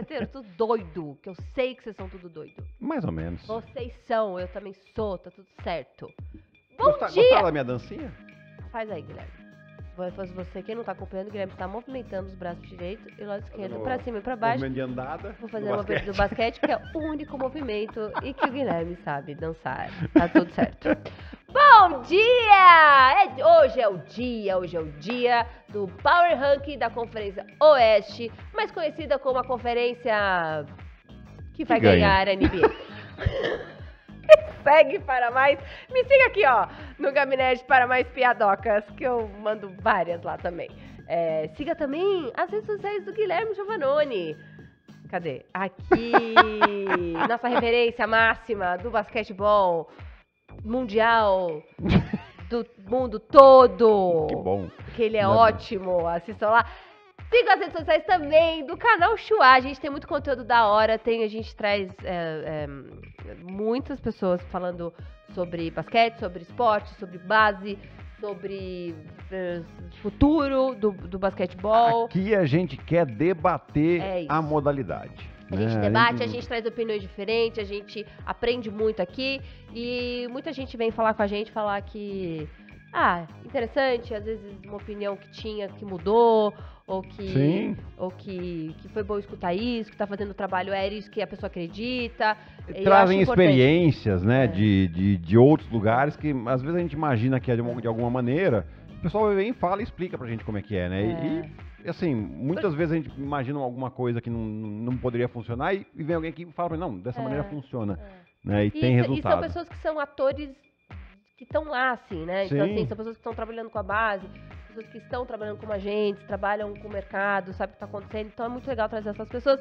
mosqueteiros, tudo doido. Que eu sei que vocês são tudo doido. Mais ou menos. Vocês são, eu também sou, tá tudo certo. Bom Gostar, dia! Gostaram da minha dancinha? Faz aí, Guilherme fazer você, quem não tá acompanhando, Guilherme tá movimentando os braços direito e lado esquerdo pra cima e pra baixo. Movimento de andada. Vou fazer uma vez do basquete, que é o único movimento e que o Guilherme sabe dançar. Tá tudo certo. Bom dia! É, hoje é o dia, hoje é o dia do Power Ranking da Conferência Oeste, mais conhecida como a conferência que vai ganha. ganhar a NBA. Segue para mais. Me siga aqui, ó, no gabinete para mais piadocas, que eu mando várias lá também. É, siga também as redes sociais do Guilherme Giovanoni. Cadê? Aqui, nossa referência máxima do basquetebol mundial do mundo todo. Que bom. Que ele é Não. ótimo. Assistam lá. Siga as redes sociais também do canal Chua. A gente tem muito conteúdo da hora. Tem, a gente traz é, é, muitas pessoas falando sobre basquete, sobre esporte, sobre base, sobre é, futuro do, do basquetebol. Aqui a gente quer debater é a modalidade. A gente é, debate, a gente traz opiniões diferentes, a gente aprende muito aqui e muita gente vem falar com a gente, falar que ah, interessante, às vezes uma opinião que tinha que mudou, ou que Sim. ou que, que foi bom escutar isso, que está fazendo o trabalho era é isso que a pessoa acredita. Trazem experiências, né, é. de, de, de outros lugares que às vezes a gente imagina que é de, uma, de alguma maneira. O pessoal vem, fala e explica pra gente como é que é, né? É. E é assim, muitas vezes a gente imagina alguma coisa que não, não poderia funcionar e, e vem alguém aqui e fala, não, dessa é, maneira funciona. É. Né, e, e, tem resultado. E são pessoas que são atores que estão lá, assim, né? Então, assim, são pessoas que estão trabalhando com a base, pessoas que estão trabalhando com agentes, trabalham com o mercado, sabe o que está acontecendo. Então é muito legal trazer essas pessoas.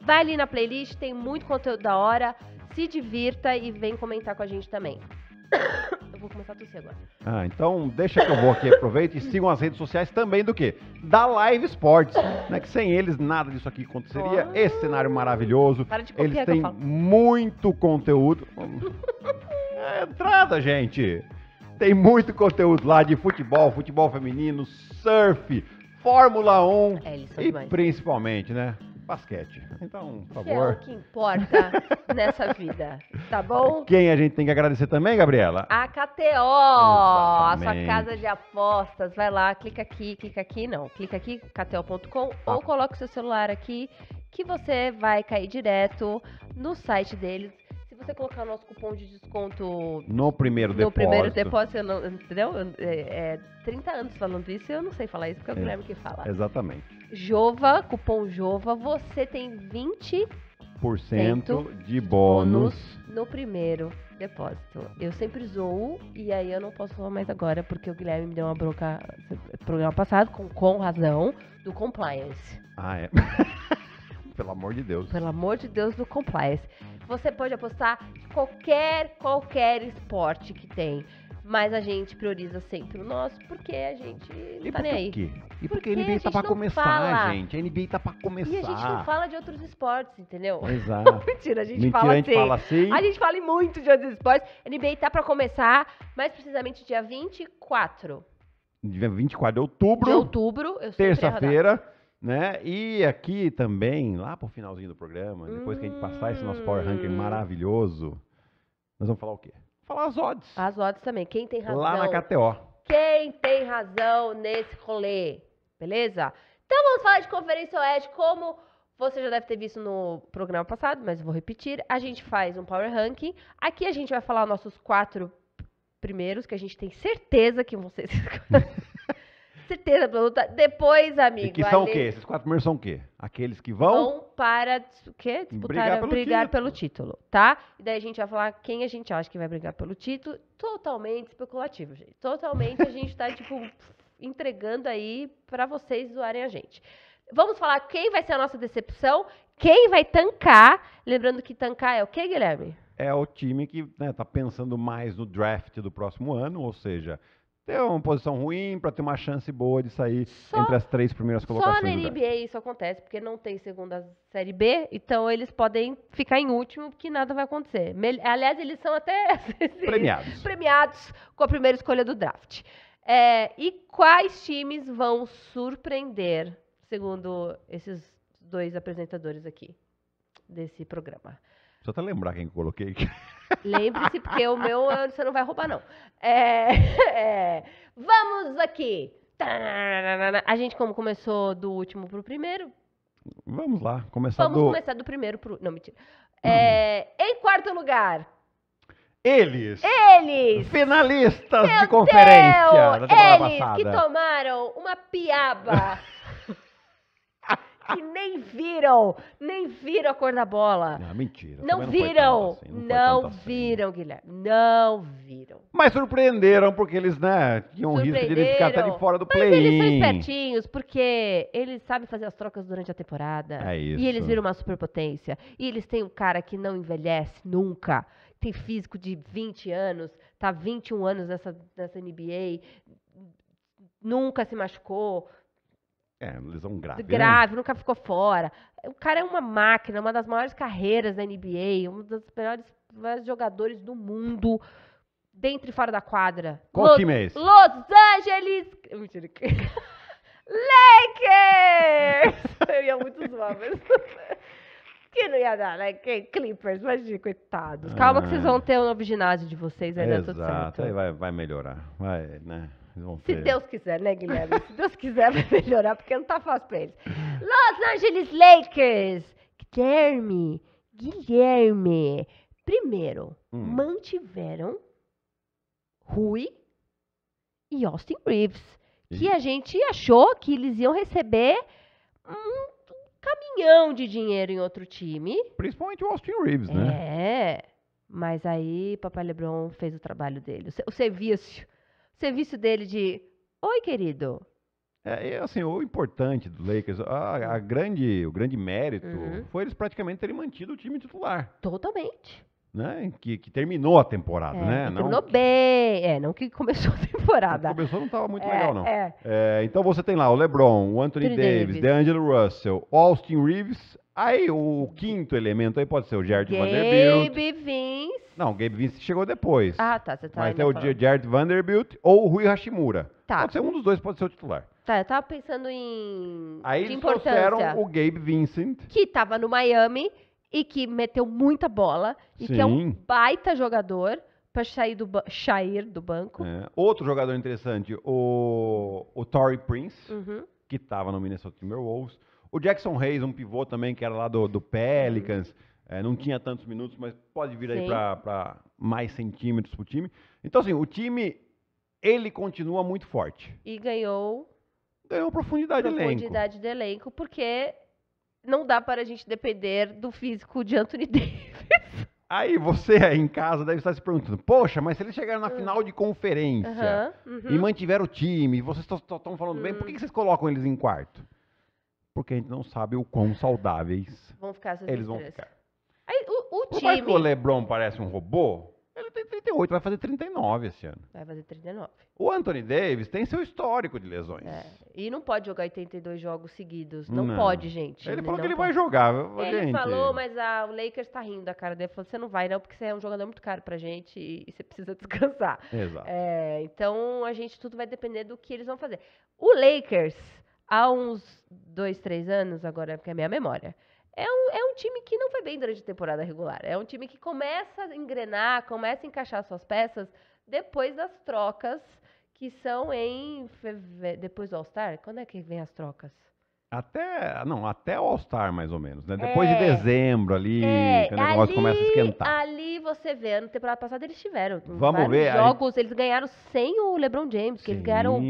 Vai ali na playlist, tem muito conteúdo da hora. Se divirta e vem comentar com a gente também. eu vou começar a tossir agora. Ah, então deixa que eu vou aqui. Aproveita e sigam as redes sociais também do quê? Da Live Sports, né? Que sem eles nada disso aqui aconteceria. Oh. Esse cenário maravilhoso. Para de eles têm muito conteúdo. É entrada, gente. Tem muito conteúdo lá de futebol, futebol feminino, surf, Fórmula 1 é, e demais. principalmente, né? basquete. Então, por é favor. é o que importa nessa vida, tá bom? Quem a gente tem que agradecer também, Gabriela? A KTO, Exatamente. a sua casa de apostas. Vai lá, clica aqui, clica aqui, não, clica aqui, kto.com ah. Tá. ou coloca o seu celular aqui que você vai cair direto no site deles você colocar o nosso cupom de desconto no primeiro no depósito. No primeiro depósito, não, entendeu? É, é, 30 anos falando isso e eu não sei falar isso porque é o é, Guilherme que fala. Exatamente. Jova, cupom Jova, você tem 20% de bônus, bônus no primeiro depósito. Eu sempre zoo e aí eu não posso falar mais agora porque o Guilherme me deu uma bronca no programa passado, com, com razão, do compliance. Ah, é. Pelo amor de Deus. Pelo amor de Deus do compliance. Você pode apostar qualquer, qualquer esporte que tem. Mas a gente prioriza sempre o nosso, porque a gente não e tá nem aí. Quê? E porque, porque a NBA tá pra começar, fala. gente. A NBA tá pra começar. E a gente não fala de outros esportes, entendeu? Exato. Mentira, a gente, Mentira, fala, a gente assim. fala assim. A gente fala muito de outros esportes. A NBA tá pra começar, mais precisamente dia 24. Dia 24 de outubro. De outubro, eu Terça-feira né? E aqui também, lá pro finalzinho do programa, depois que a gente passar esse nosso Power Ranking hum. maravilhoso, nós vamos falar o quê? Falar as odds. As odds também. Quem tem razão? Lá na KTO. Quem tem razão nesse rolê? Beleza? Então vamos falar de Conferência Oeste. Como você já deve ter visto no programa passado, mas vou repetir. A gente faz um Power Ranking. Aqui a gente vai falar nossos quatro primeiros, que a gente tem certeza que vocês certeza absoluta. Depois, amigo. E que são ali... o quê? Esses quatro primeiros são o quê? Aqueles que vão. Vão para o quê? Disputar, brigar, pelo, brigar título. pelo título, tá? E daí a gente vai falar quem a gente acha que vai brigar pelo título. Totalmente especulativo, gente. Totalmente a gente tá, tipo, entregando aí para vocês zoarem a gente. Vamos falar quem vai ser a nossa decepção, quem vai tancar. Lembrando que tancar é o quê, Guilherme? É o time que está né, pensando mais no draft do próximo ano, ou seja, ter uma posição ruim para ter uma chance boa de sair só, entre as três primeiras colocações. Só na NBA isso acontece, porque não tem segunda série B, então eles podem ficar em último, porque nada vai acontecer. Aliás, eles são até premiados. premiados com a primeira escolha do draft. É, e quais times vão surpreender, segundo esses dois apresentadores aqui desse programa? Só até lembrar quem eu coloquei. Lembre-se, porque o meu você não vai roubar, não. É, é, vamos aqui. A gente, como começou do último pro primeiro. Vamos lá, começar vamos do... começar do primeiro pro... Não, mentira. É, hum. Em quarto lugar, eles! Eles! Finalistas Meu de conferência Deus, da eles passada. que tomaram uma piaba que nem viram, nem viram a cor da bola. Não, ah, mentira. Não, não viram. Assim, não, não assim. viram, assim. Guilherme. Não viram. Mas surpreenderam porque eles, né, tinham risco de ele ficar até de fora do play. Mas eles são espertinhos porque eles sabem fazer as trocas durante a temporada. É isso. E eles viram uma superpotência. E eles têm um cara que não envelhece nunca. Tem físico de 20 anos, tá 21 anos nessa, nessa NBA, nunca se machucou, é, lesão grave. Né? Grave, né? nunca ficou fora. O cara é uma máquina, uma das maiores carreiras da NBA, um dos melhores, melhores jogadores do mundo, dentro e fora da quadra. Qual time é esse? Los Angeles. Mentira. Lakers! Seria muito zoar, mas... que não ia dar, né? Clippers, imagina, coitados. Calma ah, que vocês vão ter um novo ginásio de vocês, vai é exato, tudo certo. Aí vai, vai melhorar, vai, né? Vamos Se ver. Deus quiser, né, Guilherme? Se Deus quiser, vai melhorar, porque não tá fácil pra eles. Los Angeles Lakers! Guilherme, Guilherme. Primeiro, hum. mantiveram Rui e Austin Reeves, que a gente achou que eles iam receber um caminhão de dinheiro em outro time. Principalmente o Austin Reeves, né? É. Mas aí, Papai Lebron fez o trabalho dele, o serviço serviço dele de Oi, querido. É, assim, o importante do Lakers, a, a uhum. grande, o grande mérito uhum. foi eles praticamente terem mantido o time titular. Totalmente. Né? Que, que terminou a temporada, é, né? Não terminou que... bem, é, não que começou a temporada. começou não estava muito é, legal, não. É. é. então você tem lá o LeBron, o Anthony Davis, Davis, DeAngelo Russell, Austin Reeves, aí o uhum. quinto elemento aí pode ser o Jared Gabe Vanderbilt. Gabe Vince. Não, o Gabe Vincent chegou depois. Ah, tá. Você tá Mas é o falando. Jared Vanderbilt ou o Rui Hashimura. Tá. Pode ser um dos dois, pode ser o titular. Tá, eu tava pensando em. Aí de eles trouxeram o Gabe Vincent. Que tava no Miami e que meteu muita bola. E Sim. que é um baita jogador para sair do, sair do banco. É. Outro jogador interessante, o, o Torrey Prince, uhum. que estava no Minnesota Timberwolves. O Jackson Hayes, um pivô também, que era lá do, do Pelicans. Uhum. É, não tinha tantos minutos, mas pode vir Sim. aí para mais centímetros para o time. Então, assim, o time, ele continua muito forte. E ganhou. Ganhou profundidade, de elenco. Profundidade de elenco, porque não dá para a gente depender do físico de Anthony Davis. Aí você aí em casa deve estar se perguntando: poxa, mas se eles chegaram na uhum. final de conferência uhum, uhum. e mantiveram o time, vocês estão falando bem, por que, hum. que vocês colocam eles em quarto? Porque a gente não sabe o quão saudáveis vão eles vão ficar o Por time. que o LeBron parece um robô? Ele tem 38, vai fazer 39 esse ano. Vai fazer 39. O Anthony Davis tem seu histórico de lesões. É, e não pode jogar 82 jogos seguidos. Não, não. pode, gente. Ele, ele falou que ele pode. vai jogar. Ele gente. falou, mas a, o Lakers tá rindo da cara dele. Falou, você não vai não, porque você é um jogador muito caro pra gente e, e você precisa descansar. Exato. É, então, a gente tudo vai depender do que eles vão fazer. O Lakers, há uns dois, três anos, agora porque é minha memória é um, é um time que não foi bem durante a temporada regular. É um time que começa a engrenar, começa a encaixar suas peças depois das trocas, que são em. Feve... Depois do All-Star? Quando é que vem as trocas? Até, não, até o All-Star, mais ou menos, né? É. Depois é, de dezembro ali, é, o negócio ali, começa a esquentar. Ali você vê, na temporada passada eles tiveram Vamos ver, jogos, aí... eles ganharam sem o LeBron James, que eles ganharam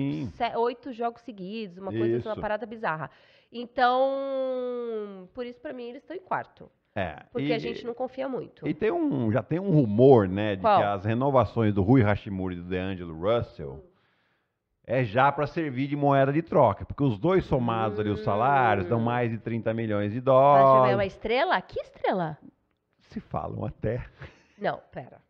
oito jogos seguidos, uma coisa, assim, Isso. uma parada bizarra. Então, por isso, para mim, eles estão em quarto. É, porque e, a gente não confia muito. E tem um, já tem um rumor, né, de Qual? que as renovações do Rui Hashimura e do DeAngelo Russell é já para servir de moeda de troca, porque os dois somados hum. ali os salários dão hum. mais de 30 milhões de dólares. Mas tiver uma estrela? Que estrela? Se falam até. Não, pera.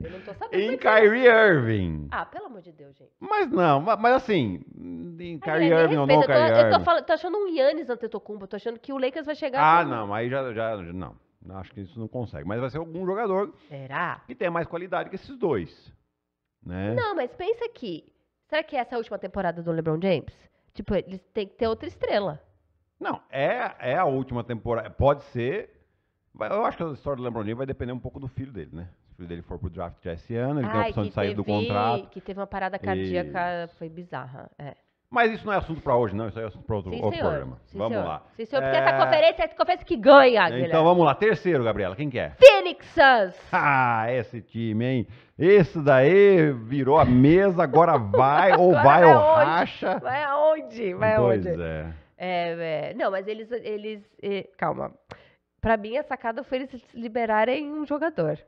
Eu não tô sabendo. Em Kyrie Irving. Ah, pelo amor de Deus, gente. Mas não, mas assim, em ah, Kyrie Irving ou não, Kyrie Irving. Eu tô, eu tô, falando, tô achando um Yannis Antetokounmpo, tô achando que o Lakers vai chegar... Ah, não, aí já, já... Não, acho que isso não consegue. Mas vai ser algum jogador... Será? Que tenha mais qualidade que esses dois, né? Não, mas pensa aqui. Será que é essa é a última temporada do LeBron James? Tipo, ele tem que ter outra estrela. Não, é, é a última temporada. Pode ser... Eu acho que a história do LeBron James vai depender um pouco do filho dele, né? filho dele for pro draft já esse ano, ele Ai, tem a opção de sair teve, do contrato. Que teve uma parada cardíaca, foi bizarra. É. Mas isso não é assunto para hoje, não. Isso é assunto para outro, Sim, outro programa. Sim, vamos senhor. lá. Sim, senhor, porque é... essa conferência é a conferência que ganha, Guilherme. Então vamos lá. Terceiro, Gabriela, quem que é? Phoenix Suns. Ah, esse time, hein? Esse daí virou a mesa, agora vai, ou agora vai, é ou onde? racha. Vai aonde? Vai pois aonde? É. é. É, Não, mas eles. eles eh, calma. Para mim, a sacada foi eles liberarem um jogador.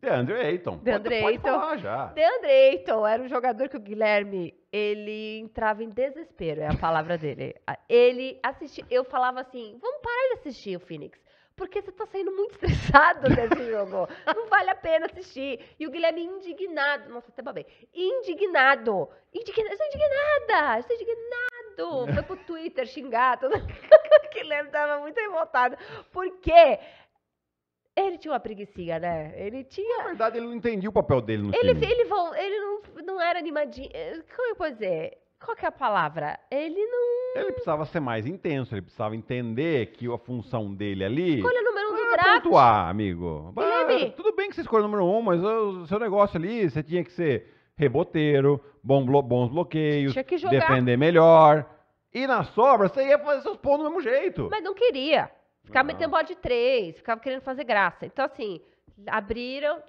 DeAndre Ayton. DeAndre Ayton. Pode falar já. DeAndre Ayton era um jogador que o Guilherme, ele entrava em desespero, é a palavra dele. Ele assistia, eu falava assim, vamos parar de assistir o Phoenix. Porque você tá saindo muito estressado desse jogo. Não vale a pena assistir. E o Guilherme indignado. Nossa, até babei. Indignado. Indignado. Eu indignada. Eu indignado. Foi pro Twitter xingar. Todo... o Guilherme tava muito revoltado. Porque ele tinha uma preguiça, né? Ele tinha. Na verdade, ele não entendia o papel dele no ele, time. Ele, ele, ele não, não era animadinho. Eh, como eu posso dizer? Qual que é a palavra? Ele não. Ele precisava ser mais intenso, ele precisava entender que a função dele ali. Escolha número um do draft. pontuar, amigo. Guilherme. É tudo bem que você escolheu o número um, mas o seu negócio ali, você tinha que ser reboteiro, bom blo bons bloqueios, defender melhor. E na sobra, você ia fazer seus pontos do mesmo jeito. Mas não queria. Ficava ah. metendo bola de três, ficava querendo fazer graça. Então, assim, abriram,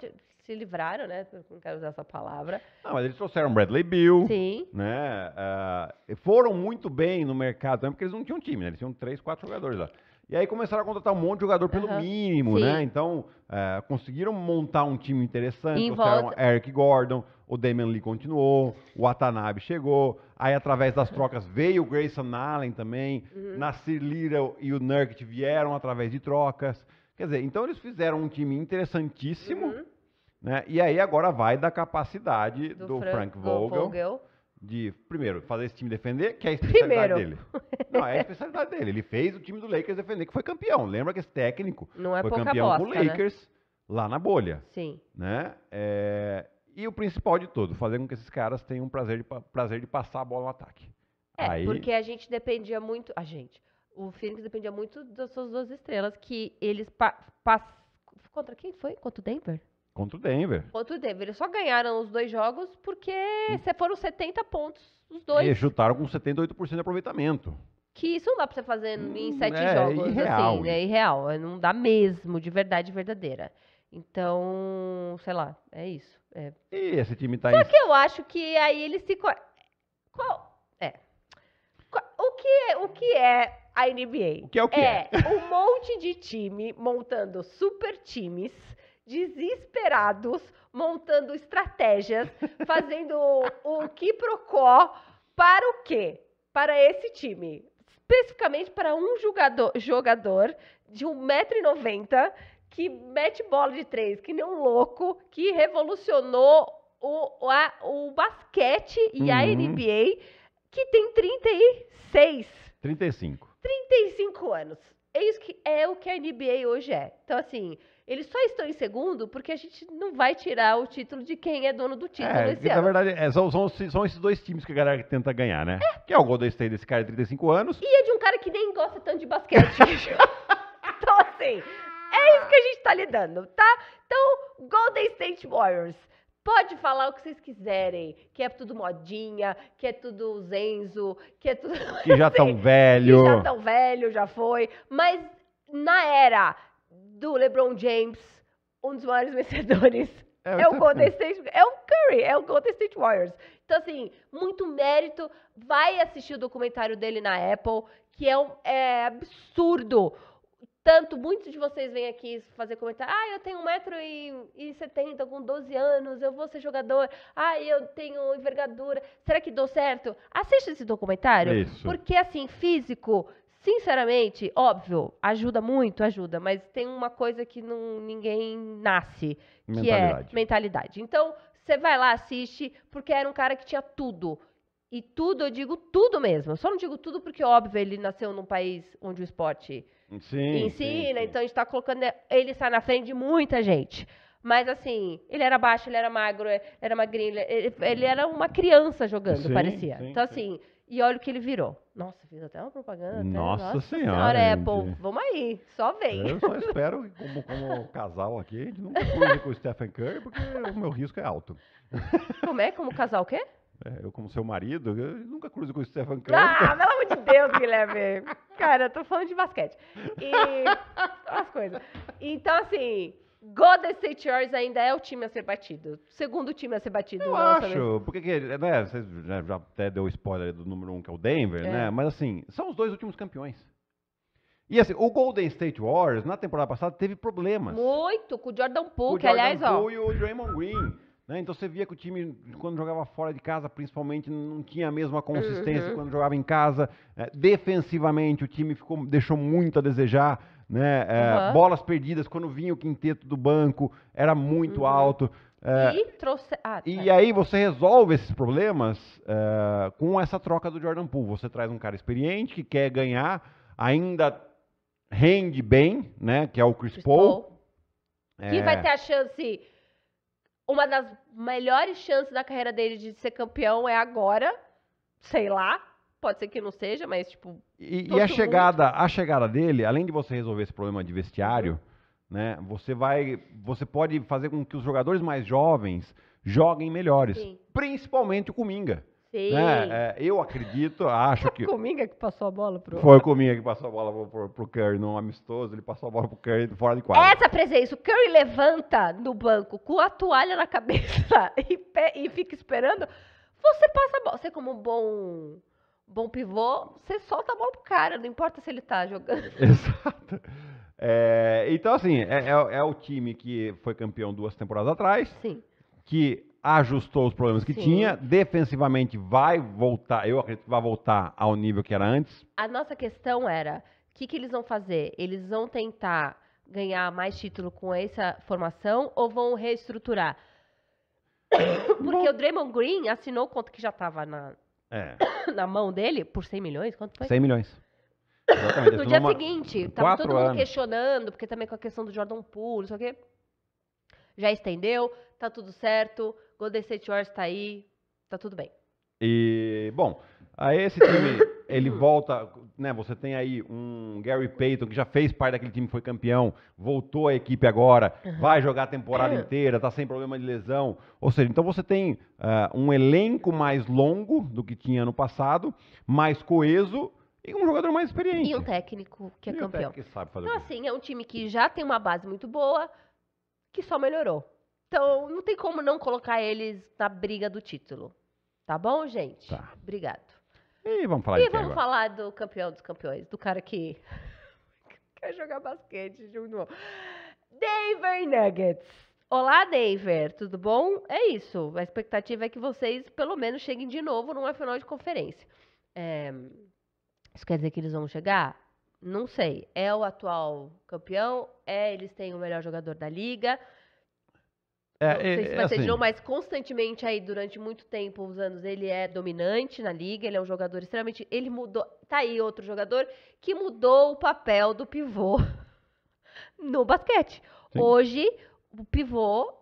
se livraram, né? Não quero usar essa palavra. Não, ah, mas eles trouxeram Bradley Bill. Sim. Né? Uh, foram muito bem no mercado também, porque eles não tinham time, né? Eles tinham três, quatro jogadores lá. E aí começaram a contratar um monte de jogador pelo uhum. mínimo, né? Sim. né? Então, é, conseguiram montar um time interessante. Em volta... Eric Gordon, o Damian Lee continuou, o Atanabe chegou. Aí, através das trocas, veio o Grayson Allen também. Uhum. Nasir Lira e o Nurkit vieram através de trocas. Quer dizer, então eles fizeram um time interessantíssimo. Uhum. Né? E aí agora vai da capacidade do, do Frank, Frank Vogel, Vogel de, primeiro, fazer esse time defender, que é a especialidade primeiro. dele. Não, é a especialidade dele. Ele fez o time do Lakers defender, que foi campeão. Lembra que esse técnico Não é foi campeão bosta, com o né? Lakers né? lá na bolha. Sim. Né? É... E o principal de tudo, fazer com que esses caras tenham prazer de, prazer de passar a bola no ataque. É, Aí... porque a gente dependia muito... A gente. O Phoenix dependia muito das suas duas estrelas, que eles... Pa, pa... contra quem foi? Contra o Denver? Contra o Denver. Contra o Denver. Eles só ganharam os dois jogos porque hum. foram 70 pontos os dois. E chutaram com 78% de aproveitamento. Que isso não dá pra você fazer hum, em sete é, jogos, assim, irreal, assim, né? Irreal. É, não dá mesmo, de verdade verdadeira. Então, sei lá, é isso. É. E esse time tá Só em... que eu acho que aí eles se. Qual. É. O que, é, o que é a NBA? O que é o que é? é um monte de time montando super times desesperados, montando estratégias, fazendo o, que procó para o quê? Para esse time. Especificamente para um jogador, jogador de 1,90m que mete bola de três, que nem um louco, que revolucionou o, a, o basquete e uhum. a NBA, que tem 36. 35. 35 anos. É isso que é o que a NBA hoje é. Então, assim, eles só estão em segundo porque a gente não vai tirar o título de quem é dono do título é, esse ano. Na verdade, é, são, são, são, esses dois times que a galera tenta ganhar, né? É. Que é o Golden State desse cara de 35 anos. E é de um cara que nem gosta tanto de basquete. então, assim, é isso que a gente está lidando, tá? Então, Golden State Warriors. Pode falar o que vocês quiserem, que é tudo modinha, que é tudo Zenzo, que é tudo. Que já assim, tão velho. Que já tão velho, já foi. Mas na era do LeBron James, um dos maiores vencedores. É, é o Golden State, é o Curry, é o Golden State Warriors. Então, assim, muito mérito. Vai assistir o documentário dele na Apple, que é, um, é absurdo. Tanto, muitos de vocês vêm aqui fazer comentário. Ah, eu tenho 1,70m com 12 anos, eu vou ser jogador. Ah, eu tenho envergadura. Será que deu certo? Assista esse documentário. Isso. Porque, assim, físico, Sinceramente, óbvio, ajuda muito, ajuda, mas tem uma coisa que não, ninguém nasce, que é mentalidade. Então, você vai lá, assiste, porque era um cara que tinha tudo. E tudo, eu digo tudo mesmo. Eu só não digo tudo porque, óbvio, ele nasceu num país onde o esporte sim, ensina, sim, sim. então a gente está colocando. Ele está na frente de muita gente. Mas assim, ele era baixo, ele era magro, ele era magrinho, ele, ele era uma criança jogando, parecia. então, assim, e olha o que ele virou. Nossa, fiz até uma propaganda. Nossa, até, nossa senhora. senhora Apple, é, vamos aí, só vem. Eu só espero, como, como casal aqui, a gente nunca cruze com o Stephen Curry, porque o meu risco é alto. Como é? Como casal o quê? É, eu, como seu marido, eu nunca cruzo com o Stephen Curry. Ah, pelo amor de Deus, Guilherme. Cara, eu tô falando de basquete. E. as coisas. Então, assim. Golden State Warriors ainda é o time a ser batido. Segundo time a ser batido. Eu acho, porque né, você já até deu spoiler do número um, que é o Denver, né? é. né? Mas assim, são os dois últimos campeões. E assim, o Golden State Warriors, na temporada passada, teve problemas. Muito, com o Jordan Poole, que aliás, ó... O Jordan Poole e o Draymond Green. Né? Então você via que o time, quando jogava fora de casa, principalmente, não tinha a mesma consistência uhum. quando jogava em casa. É, defensivamente, o time ficou, deixou muito a desejar né? É, uhum. Bolas perdidas, quando vinha o quinteto do banco, era muito uhum. alto. É, e, trouxe... ah, tá. e aí você resolve esses problemas é, com essa troca do Jordan Poole. Você traz um cara experiente que quer ganhar, ainda rende bem, né? Que é o Chris, Chris Paul. Paul. Que vai ter a chance... Uma das melhores chances da carreira dele de ser campeão é agora. Sei lá, Pode ser que não seja, mas tipo. E, e a chegada, mundo... a chegada dele, além de você resolver esse problema de vestiário, uhum. né? Você vai, você pode fazer com que os jogadores mais jovens joguem melhores, Sim. principalmente o Cominga. Sim. Né? É, eu acredito, acho que. Foi o Cominga que passou a bola pro. Foi o Cominga que passou a bola pro, pro, pro Curry num amistoso, ele passou a bola pro Curry fora de quadra. Essa presença, o Curry levanta no banco com a toalha na cabeça e, pé, e fica esperando. Você passa a bola. Você, como bom bom pivô, você solta a bola pro cara, não importa se ele tá jogando. Exato. É, então, assim, é, é, é, o time que foi campeão duas temporadas atrás. Sim. Que ajustou os problemas que Sim. tinha. Defensivamente vai voltar, eu acredito que vai voltar ao nível que era antes. A nossa questão era: o que, que eles vão fazer? Eles vão tentar ganhar mais título com essa formação ou vão reestruturar? Porque Bom, o Draymond Green assinou o conto que já estava na, é. na mão dele por 100 milhões? Quanto foi? 100 milhões. Exatamente. No dia uma... seguinte, tava todo mundo anos. questionando, porque também com a questão do Jordan Poole, não sei o quê. Já estendeu, tá tudo certo, Golden State Warriors tá aí, tá tudo bem. E, bom, aí esse time ele hum. volta, né? Você tem aí um Gary Payton que já fez parte daquele time, foi campeão, voltou à equipe agora, uhum. vai jogar a temporada é. inteira, tá sem problema de lesão. Ou seja, então você tem uh, um elenco mais longo do que tinha ano passado, mais coeso e um jogador mais experiente. E um técnico que é e campeão. Um que sabe fazer então, assim, é um time que já tem uma base muito boa, que só melhorou. Então, não tem como não colocar eles na briga do título. Tá bom, gente? Tá. Obrigado. E vamos falar e vamos agora? falar do campeão dos campeões, do cara que quer jogar basquete junto. Denver Nuggets. Olá, Denver, tudo bom? É isso. A expectativa é que vocês, pelo menos, cheguem de novo numa final de conferência. É... Isso quer dizer que eles vão chegar? Não sei. É o atual campeão, é eles têm o melhor jogador da liga. É, não sei é, se é vai é ser assim. de novo, mas constantemente aí durante muito tempo, os anos, ele é dominante na liga, ele é um jogador extremamente. Ele mudou. Tá aí outro jogador que mudou o papel do pivô no basquete. Sim. Hoje, o pivô,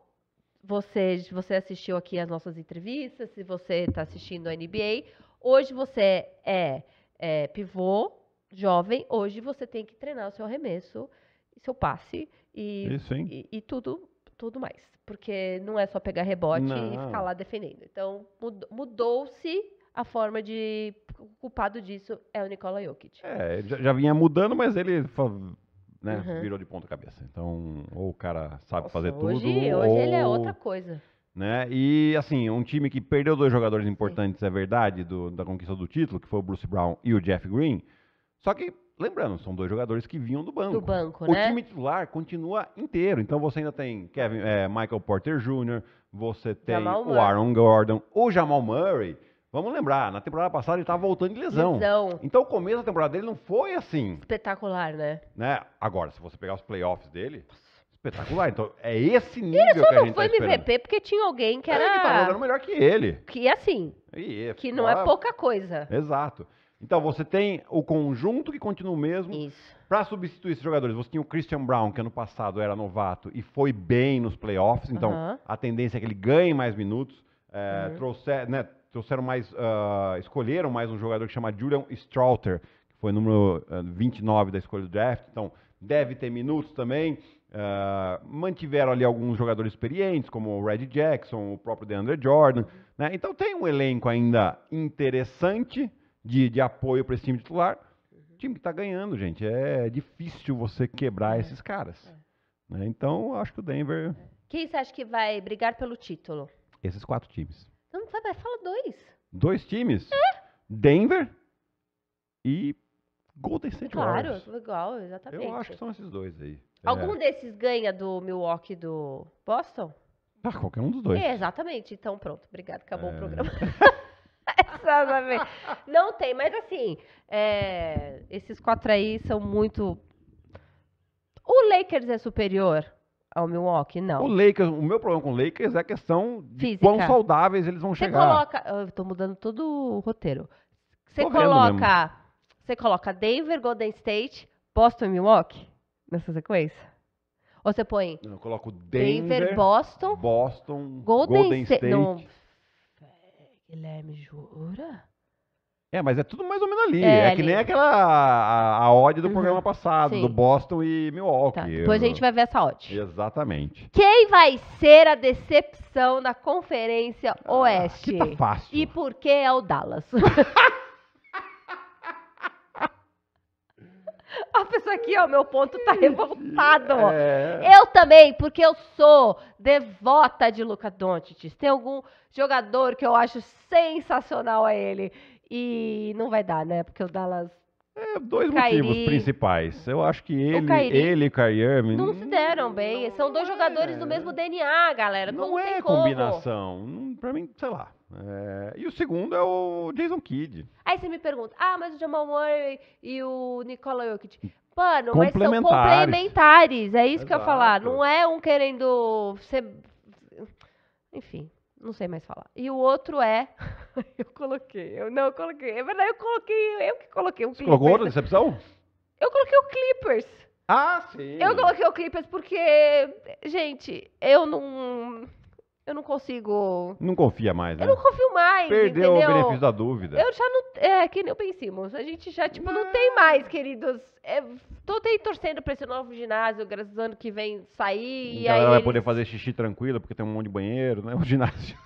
você, você assistiu aqui as nossas entrevistas, se você está assistindo a NBA, hoje você é, é, é pivô jovem, hoje você tem que treinar o seu arremesso, seu passe e, e, e, e tudo tudo mais. Porque não é só pegar rebote não. e ficar lá defendendo. Então, mudou-se a forma de. O culpado disso é o Nikola Jokic. É, já, já vinha mudando, mas ele né, uhum. virou de ponta cabeça. Então, ou o cara sabe Nossa, fazer hoje, tudo. Hoje ou... ele é outra coisa. Né? E assim, um time que perdeu dois jogadores importantes, Sim. é verdade, do, da conquista do título, que foi o Bruce Brown e o Jeff Green. Só que Lembrando, são dois jogadores que vinham do banco. Do banco, o né? O time titular continua inteiro. Então você ainda tem Kevin, é, Michael Porter Jr., você tem Jamal o Murray. Aaron Gordon, o Jamal Murray. Vamos lembrar, na temporada passada ele estava voltando de lesão. lesão. Então o começo da temporada dele não foi assim. Espetacular, né? né? Agora, se você pegar os playoffs dele, espetacular. Então, é esse nível que a gente tá Ele só não foi MVP porque tinha alguém que era... É, melhor que ele. Que assim, e, que não é pouca coisa. Exato. Então você tem o conjunto que continua o mesmo. Para substituir esses jogadores, você tinha o Christian Brown, que ano passado era novato e foi bem nos playoffs, então a tendência é que ele ganhe mais minutos. É, uhum. trouxer, né, trouxeram mais, uh, escolheram mais um jogador que chama Julian Strouter, que foi número 29 ah, da escolha do draft, então deve ter minutos também. Uh, mantiveram ali alguns jogadores experientes, como o Red Jackson, o próprio DeAndre Jordan. Né? Então tem um elenco ainda interessante, de, de apoio para esse time titular. time que está ganhando, gente. É difícil você quebrar é. esses caras. É. Né? Então, acho que o Denver. É. Quem você acha que vai brigar pelo título? Esses quatro times. Não, vai, vai, fala dois. Dois times? É. Denver e Golden State claro, Warriors. Claro, igual, exatamente. Eu acho que são esses dois aí. Algum é. desses ganha do Milwaukee e do Boston? Ah, qualquer um dos dois. É, exatamente. Então, pronto. Obrigado. Acabou é. o programa. Não tem, mas assim, é, esses quatro aí são muito. O Lakers é superior ao Milwaukee, não. O Lakers, o meu problema com o Lakers é a questão de Física. quão saudáveis eles vão chegar Você coloca. Eu tô mudando todo o roteiro. Você Tô é coloca. Você coloca Denver, Golden State, Boston e Milwaukee nessa sequência? Ou você põe Eu coloco Denver, Denver, Boston, Boston, Golden, Golden State. State. não, Guilherme, jura? É, mas é tudo mais ou menos ali. É, É, que nem aquela a, a odd do Uhum, programa passado, sim. do Boston e Milwaukee. Tá, depois a gente vai ver essa odd. Exatamente. Quem vai ser a decepção da Conferência Oeste? Ah, que tá fácil. E por que é o Dallas? A pessoa aqui, ó, meu ponto tá é. revoltado. É. Eu também, porque eu sou devota de Luca Doncic. Tem algum jogador que eu acho sensacional a é ele. E não vai dar, né? Porque o Dallas é, dois Kairi. motivos principais. Eu acho que ele, ele e o Kyrie não se deram bem. É. São dois é, jogadores do mesmo DNA, galera. Não, não é combinação. Para mim, sei lá. É, e o segundo é o Jason Kidd. Aí você me pergunta, ah, mas o Jamal Murray e o Nicola Jokic... Mano, mas são complementares, é isso Exato. que eu ia falar. Não é um querendo ser... Enfim, não sei mais falar. E o outro é... eu coloquei, eu não eu coloquei. É verdade, eu coloquei, eu que coloquei o Clippers. Você colocou outra decepção? Eu coloquei o Clippers. Ah, sim. Eu coloquei o Clippers porque, gente, eu não eu não consigo. Não confia mais, né? Eu não confio mais. Perdeu entendeu? o benefício da dúvida. Eu já não. É, que nem o Ben Simmons. A gente já, tipo, não, não tem ah. mais, queridos. É, tô até torcendo pra esse novo ginásio, graças ao ano que vem sair. a galera vai eles... poder fazer xixi tranquila, porque tem um monte de banheiro, né? O ginásio.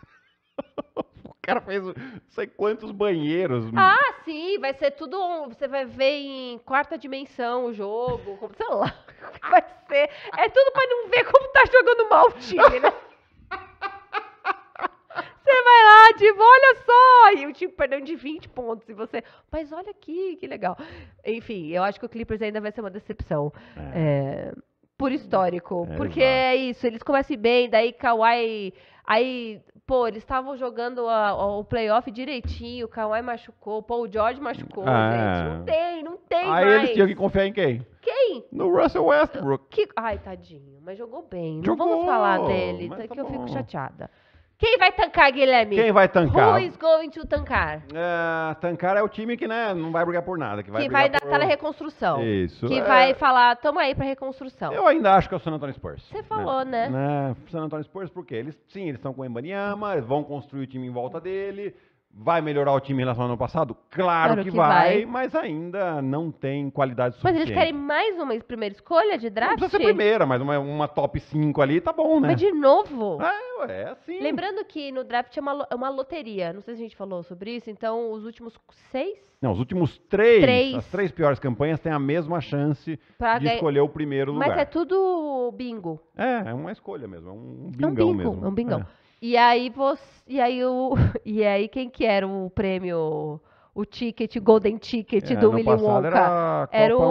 o cara fez não sei quantos banheiros. Ah, sim, vai ser tudo. Você vai ver em quarta dimensão o jogo, como, sei lá. Vai ser. É tudo pra não ver como tá jogando mal o time, né? vai lá, tipo, olha só! E o time tipo, perdeu de 20 pontos. E você, mas olha aqui, que legal. Enfim, eu acho que o Clippers ainda vai ser uma decepção. É. É, por histórico. É, porque é isso, eles começam bem, daí Kawhi. Aí, pô, eles estavam jogando a, a, o playoff direitinho, o Kawhi machucou, pô, o George machucou, ah, gente. É. Não tem, não tem Aí mais. Aí eles tinham que confiar em quem? Quem? No Russell Westbrook. Que... Ai, tadinho, mas jogou bem. Jogou, não vamos falar dele, tá, tá que eu fico chateada. Quem vai tancar, Guilherme? Quem vai tancar? Who is going to tancar? É, tancar é o time que né, não vai brigar por nada. Que vai, que vai dar, por... Tá na reconstrução. Isso. Que é... vai falar, tamo aí pra reconstrução. Eu ainda acho que é o San Antonio Spurs. Você falou, né? né? né? San Antonio Spurs, por quê? Eles, sim, eles estão com o Embanyama, eles vão construir o time em volta dele Vai melhorar o time em relação ao ano passado? Claro, claro que, que vai, vai, mas ainda não tem qualidade suficiente. Mas eles querem mais uma primeira escolha de draft? Não precisa ser primeira, mas uma, uma top 5 ali tá bom, né? Mas de novo? É, é assim. Lembrando que no draft é uma, é uma loteria. Não sei se a gente falou sobre isso, então os últimos seis? Não, os últimos três, três. as três piores campanhas têm a mesma chance pra de escolher o primeiro lugar. Mas é tudo bingo. É, é uma escolha mesmo, é um bingão é um bingo, mesmo. É um bingão. É. E aí você, e aí o e aí quem que era o prêmio o ticket, Golden Ticket é, do Willy Wonka. Era Copa era o,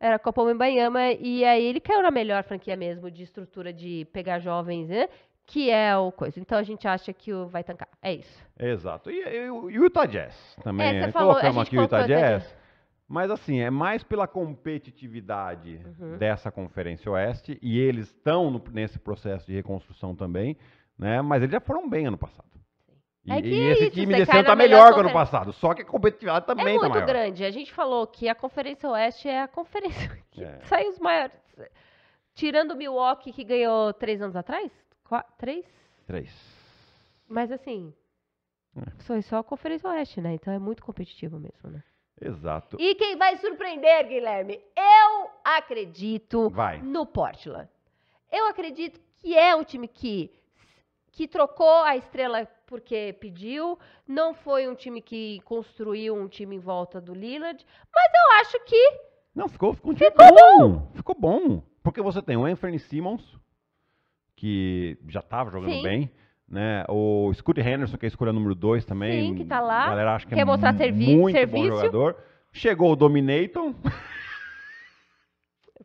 Era Copa Embanyama. E aí ele caiu na é melhor franquia mesmo de estrutura de pegar jovens, né? Que é o coisa. Então a gente acha que o vai tancar. É isso. Exato. E, e, e o Utah Jazz também. É, né? falou, Colocamos aqui o Utah Jazz. Jazz. Mas assim, é mais pela competitividade uhum. dessa Conferência Oeste, e eles estão nesse processo de reconstrução também, né? Mas eles já foram bem ano passado. É e, é que e esse isso, time desse ano tá melhor que ano passado, só que a competitividade também é tá muito tá maior. grande. A gente falou que a Conferência Oeste é a conferência que é. sai os maiores. Tirando o Milwaukee, que ganhou três anos atrás? três? Três. Mas assim, é. foi só a Conferência Oeste, né? Então é muito competitivo mesmo, né? Exato. E quem vai surpreender, Guilherme? Eu acredito vai. no Portland. Eu acredito que é um time que que trocou a estrela porque pediu, não foi um time que construiu um time em volta do Lillard, mas eu acho que não ficou ficou, um ficou bom. bom. ficou bom, porque você tem o Anthony Simmons que já estava jogando Sim. bem, né? O Scott Henderson que é a escolha número 2 também, Sim, que tá lá, a galera acha que é quer é mostrar serviço, muito serviço. bom jogador. Chegou o Dominaton.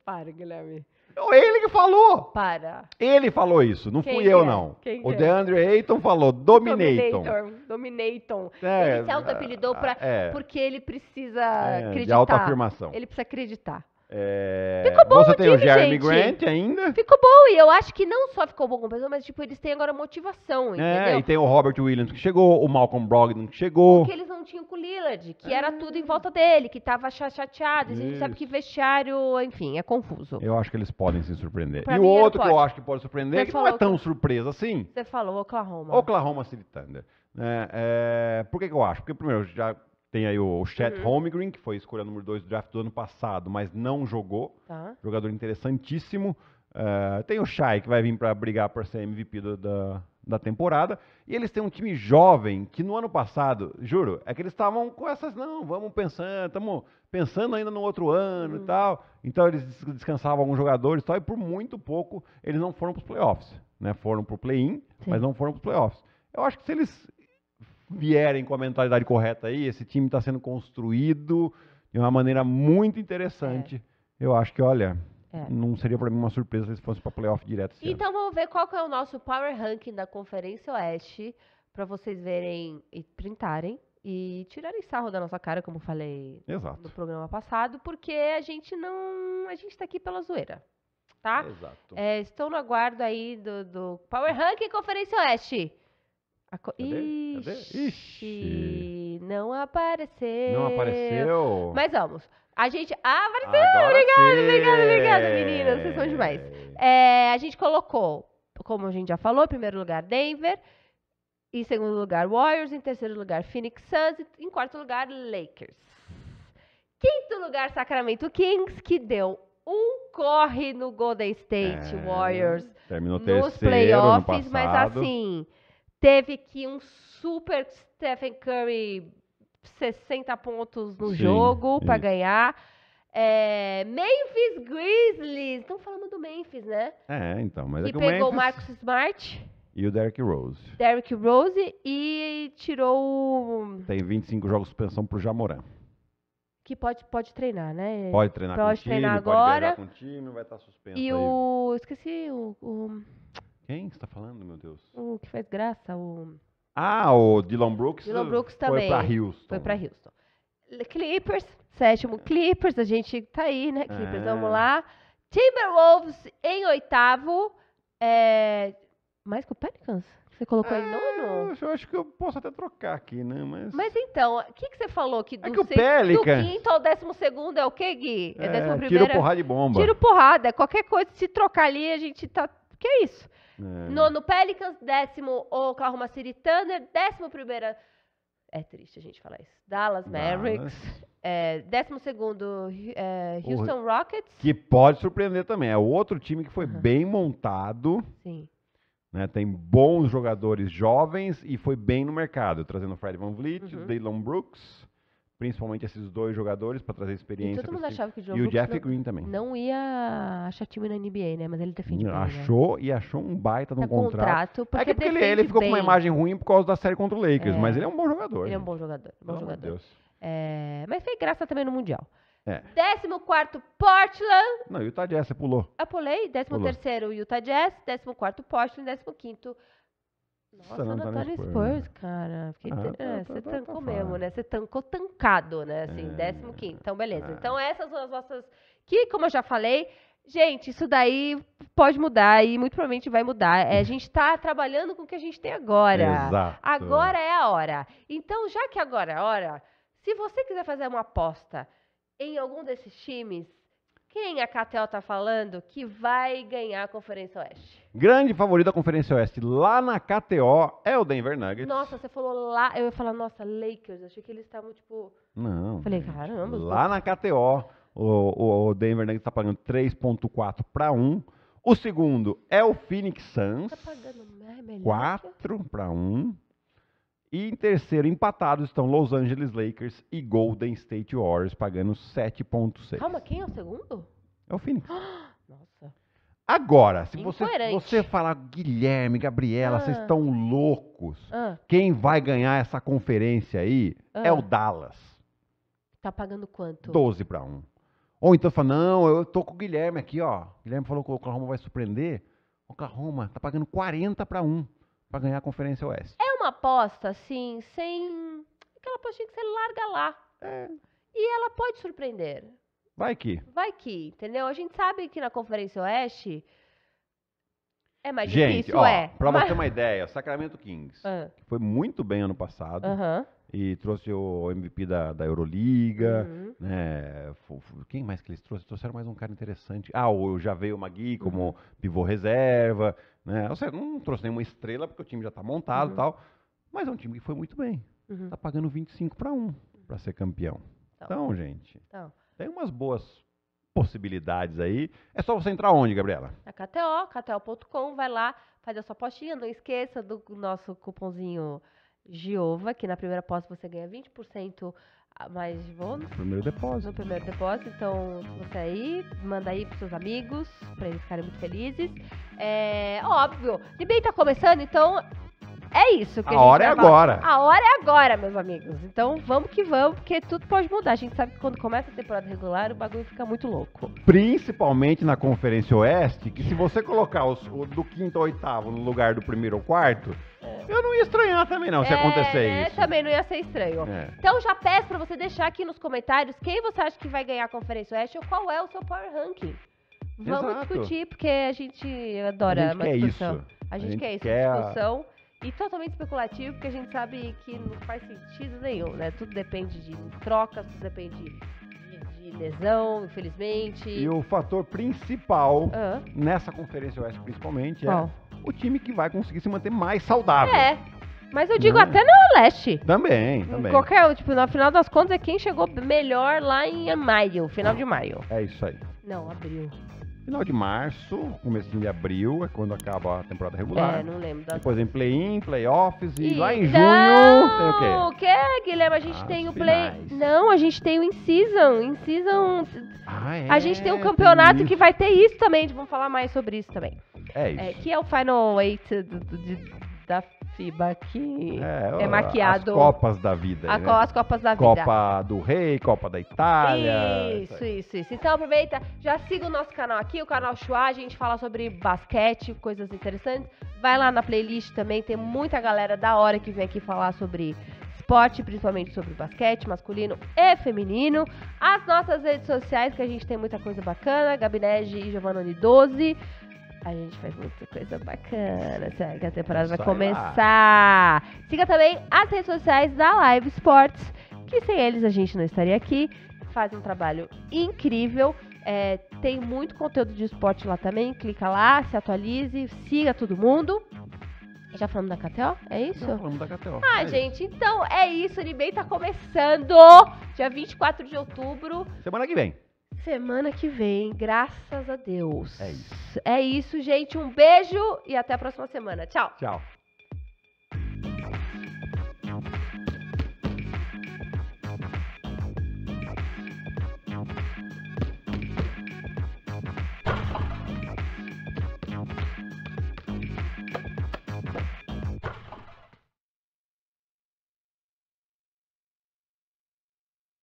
Para, Guilherme. Ele que falou. Para. Ele falou isso, não Quem fui eu, é? não. Quem o é? DeAndre Ayton falou, Dominator. Dominator, É, ele se auto-apelidou ah, é, porque ele precisa é, acreditar. De autoafirmação. Ele precisa acreditar. É... Ficou bom, Você tem o Jeremy gente. Grant ainda. Ficou bom, e eu acho que não só ficou bom o pessoal, mas tipo, eles têm agora motivação, é, entendeu? e tem o Robert Williams que chegou, o Malcolm Brogdon que chegou. Porque eles não tinham com o Lillard, que é. era ah. tudo em volta dele, que tava chateado, Isso. a gente sabe que vestiário, enfim, é confuso. Eu acho que eles podem se surpreender. Pra e o outro que eu acho que pode surpreender, é que não é tão que... surpresa assim. Você falou Oklahoma. Oklahoma City Thunder. É, é, por que, que, eu acho? Porque, primeiro, já tem aí o, Chet uhum. Holmgren, que foi escolha número 2 do draft do ano passado, mas não jogou. Tá. Jogador interessantíssimo. Uh, tem o Shai, que vai vir para brigar para ser MVP do, da, da temporada. E eles têm um time jovem que no ano passado, juro, é que eles estavam com essas, não, vamos pensando, estamos pensando ainda no outro ano uhum. e tal. Então eles descansavam alguns jogadores e tal, e por muito pouco eles não foram para os playoffs. Né? Foram para o play-in, mas não foram para os playoffs. Eu acho que se eles vierem com a mentalidade correta aí, esse time está sendo construído de uma maneira muito interessante. É. Eu acho que, olha, é. não seria para mim uma surpresa se fosse para playoff direto. Então ano. vamos ver qual que é o nosso power ranking da Conferência Oeste para vocês verem e printarem e tirarem sarro da nossa cara, como falei Exato. no programa passado, porque a gente não, a gente está aqui pela zoeira. Tá? Exato. É, estou no aguardo aí do, do Power Ranking Conferência Oeste. Co... Cadê? Ixi, Ixi, não apareceu. Não apareceu. Mas vamos. A gente. Ah, apareceu! Agora obrigada, sim. obrigada, obrigada, meninas. Vocês são demais. É, a gente colocou, como a gente já falou, em primeiro lugar, Denver. Em segundo lugar, Warriors. Em terceiro lugar, Phoenix Suns. Em quarto lugar, Lakers. Quinto lugar, Sacramento Kings, que deu um corre no Golden State é, Warriors. Terminou nos terceiro, playoffs, mas assim teve que um super Stephen Curry 60 pontos no Sim, jogo para é. ganhar. É, Memphis Grizzlies, estão falando do Memphis, né? É, então, mas que é que pegou o, Memphis... Marcus Smart e o Derrick Rose. Derrick Rose e tirou Tem 25 jogos de suspensão pro Jamoran. Que pode, pode treinar, né? Pode treinar pode com o time, treinar agora. pode com o time, vai estar tá suspenso. E aí. o... Esqueci o... o... Quem está falando, meu Deus? O que faz graça, o. Ah, o Dylan Brooks. Dylan Brooks também. Foi para Houston. Foi para Houston. Clippers, sétimo é. Clippers, a gente tá aí, né? Clippers, é. vamos lá. Timberwolves em oitavo. É... Mais que o Pelicans? Você colocou em é, nono? Eu acho que eu posso até trocar aqui, né? Mas, Mas então, o que, que você falou? Que é do, é que o Pelicans... do quinto ao décimo segundo é o quê, Gui? É, é décimo primeiro? tira porrada de bomba. tira porrada. Qualquer coisa, se trocar ali, a gente tá... Que é isso? É. Nono Pelicans, décimo Oklahoma City Thunder, décimo primeiro... É triste a gente falar isso. Dallas Mavericks. É, décimo segundo, é, Houston o... Rockets. Que pode surpreender também. É outro time que foi bem montado. Sim. Né, tem bons jogadores jovens e foi bem no mercado, trazendo Fred Van Vliet, uhum. Daylon Brooks, principalmente esses dois jogadores para trazer experiência. E todo mundo achava que o John e o Jeff não, Green também. Não ia achar time na NBA, né? Mas ele defende bem, né? Achou né? e achou um baita de um tá contrato. contrato é que é porque ele, ele ficou bem. com uma imagem ruim por causa da série contra o Lakers, é. mas ele é um bom jogador. Ele gente. é um bom jogador. Bom jogador. Deus. É, mas fez graça também no Mundial. É. 14 Portland. Não, Utah Jazz, você pulou. Eu pulei. 13 terceiro Utah Jazz, 14 Portland, 15 quinto nossa, Nossa Natália tá Spurs, cara. ah, tá, é, tá, você tá, tancou mesmo, né? Você tancou tancado, né? Assim, é, 15. Então, beleza. É. Então, essas são as nossas. Que, como eu já falei, gente, isso daí pode mudar e muito provavelmente vai mudar. É, a gente está trabalhando com o que a gente tem agora. Exato. Agora é a hora. Então, já que agora é a hora, se você quiser fazer uma aposta em algum desses times, quem a Catel tá falando que vai ganhar a Conferência Oeste? Grande favorito da Conferência Oeste lá na KTO é o Denver Nuggets. Nossa, você falou lá, eu ia falar, nossa, Lakers, achei que eles estavam tipo. Não. Falei, caramba. Lá na KTO, o, o Denver Nuggets tá pagando 3,4 para 1. O segundo é o Phoenix Suns. Tá pagando mais, melhor. 4 para 1. E em terceiro, empatados estão Los Angeles Lakers e Golden State Warriors, pagando 7,6. Calma, quem é o segundo? É o Phoenix. Nossa. Agora, se você, você falar, Guilherme, Gabriela, ah. vocês estão loucos. Ah. Quem vai ganhar essa conferência aí é ah. é o Dallas. Tá pagando quanto? 12 para 1. Ou então fala, não, eu tô com o Guilherme aqui, ó. O Guilherme falou que o Oklahoma vai surpreender. O Oklahoma tá pagando 40 para 1 para ganhar a Conferência Oeste. É uma aposta assim, sem. Aquela apostinha que você larga lá. É. E ela pode surpreender. Vai que. Vai que, entendeu? A gente sabe que na Conferência Oeste é mais gente, difícil, ó, é. Pra Mas... você ter uma ideia, Sacramento Kings uhum. foi muito bem ano passado. Uhum. E trouxe o MVP da, da Euroliga. Uhum. Né, quem mais que eles trouxeram? Trouxeram mais um cara interessante. Ah, o, já veio o Magui como uhum. pivô reserva. Né? Ou seja, não trouxe nenhuma estrela, porque o time já está montado e uhum. tal. Mas é um time que foi muito bem. Uhum. Tá pagando 25 para 1 para ser campeão. Então, então gente, então. tem umas boas possibilidades aí. É só você entrar onde, Gabriela? Na KTO, KTO.com, vai lá, faz a sua apostinha não esqueça do nosso cupomzinho Giova, que na primeira aposta você ganha 20% ah, mas vou no primeiro depósito. No primeiro depósito, então você aí, manda aí pros seus amigos, pra eles ficarem muito felizes. É óbvio, ninguém tá começando, então é isso. Que a, a hora é agora. A hora é agora, meus amigos. Então vamos que vamos, porque tudo pode mudar. A gente sabe que quando começa a temporada regular, o bagulho fica muito louco. Principalmente na Conferência Oeste, que se você colocar os, o, do quinto ao oitavo no lugar do primeiro ou quarto, é. eu não ia estranhar também não, se é, acontecer né? isso. também não ia ser estranho. É. Então já peço para você deixar aqui nos comentários quem você acha que vai ganhar a Conferência Oeste ou qual é o seu power ranking. Vamos Exato. discutir, porque a gente adora a gente uma discussão. Isso. A gente, a gente quer isso, quer discussão. A e totalmente especulativo, porque a gente sabe que não faz sentido nenhum, né? Tudo depende de trocas, tudo depende de, de lesão, infelizmente. E o fator principal nessa Conferência Oeste, principalmente, é o time que vai conseguir se manter mais saudável. É. Mas eu digo né? até na Leste. Também, hum, também. Qualquer, tipo, no final das contas é quem chegou melhor lá em maio, final é. de maio. É isso aí. Não, abril. Final de março, começo de abril é quando acaba a temporada regular. É, não lembro. Da... Depois em play-in, playoffs e, e então, lá em então, junho tem o quê? O que, Guilherme? A gente As ah, tem o play. Não, a gente tem o in-season. In-season. Ah, é, a gente tem um campeonato tem que vai ter isso também. Vamos falar mais sobre isso também. É, é isso. É, que é o Final Eight da FIBA que é, é maquiado. As Copas da Vida. A, né? As Copas da Copa Vida. Copa do Rei, Copa da Itália. Isso, isso, isso. Então aproveita, já siga o nosso canal aqui, o canal Chua, a gente fala sobre basquete, coisas interessantes. Vai lá na playlist também, tem muita galera da hora que vem aqui falar sobre esporte, principalmente sobre basquete masculino e feminino. As nossas redes sociais, que a gente tem muita coisa bacana, Gabinete e Giovanni 12. A gente faz muita coisa bacana, Será que a temporada vai começar. Lá. Siga também as redes sociais da Live Sports, que sem eles a gente não estaria aqui. Faz um trabalho incrível. É, tem muito conteúdo de esporte lá também. Clica lá, se atualize, siga todo mundo. Já falamos da Cateó? É, ah, é isso? Já falamos da Cateó. Ah, é gente, isso. então é isso. O NBA tá começando dia 24 de outubro. Semana que vem semana que vem, graças a Deus. É isso. É isso, gente. Um beijo e até a próxima semana. Tchau. Tchau.